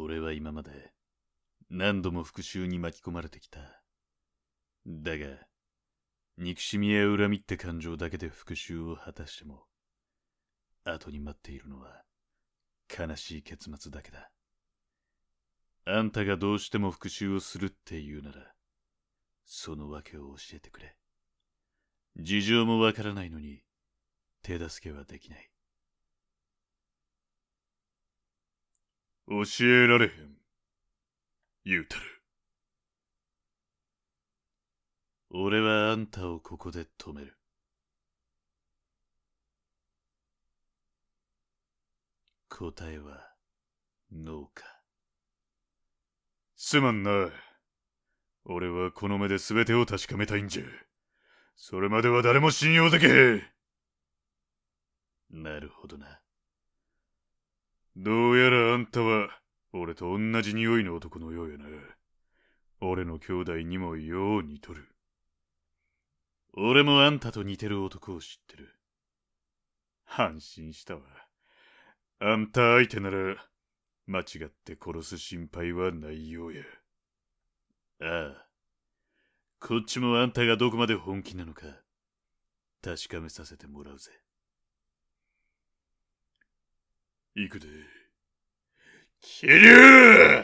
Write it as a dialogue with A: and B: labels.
A: 俺は今まで何度も復讐に巻き込まれてきた。だが、憎しみや恨みって感情だけで復讐を果たしても、後に待っているのは悲しい結末だけだ。あんたがどうしても復讐をするって言うなら、その訳を教えてくれ。事情もわからないのに、手助けはできない。教えられへん。言うたる。俺はあんたをここで止める。答えは、ノーか。すまんな。俺はこの目で全てを確かめたいんじゃ。それまでは誰も信用できへん。なるほどな。どうやらと同じ匂いの男のようやな。俺の兄弟にもよう似とる。俺もあんたと似てる男を知ってる。安心したわ。あんた相手なら、間違って殺す心配はないようや。ああ。こっちもあんたがどこまで本気なのか、確かめさせてもらうぜ。行くで。キリュ